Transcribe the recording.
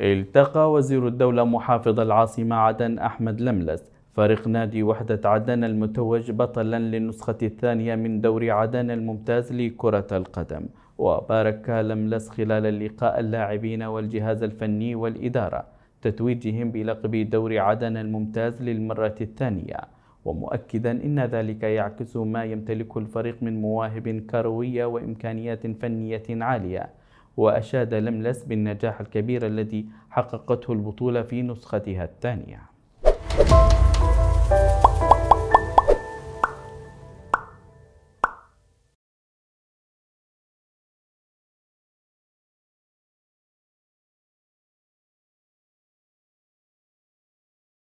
التقى وزير الدولة محافظ العاصمة عدن أحمد لملس فريق نادي وحدة عدن المتوج بطلا للنسخة الثانية من دوري عدن الممتاز لكرة القدم وبارك لملس خلال اللقاء اللاعبين والجهاز الفني والإدارة تتويجهم بلقب دوري عدن الممتاز للمرة الثانية ومؤكدا إن ذلك يعكس ما يمتلكه الفريق من مواهب كروية وإمكانيات فنية عالية وأشاد لملس بالنجاح الكبير الذي حققته البطولة في نسختها الثانية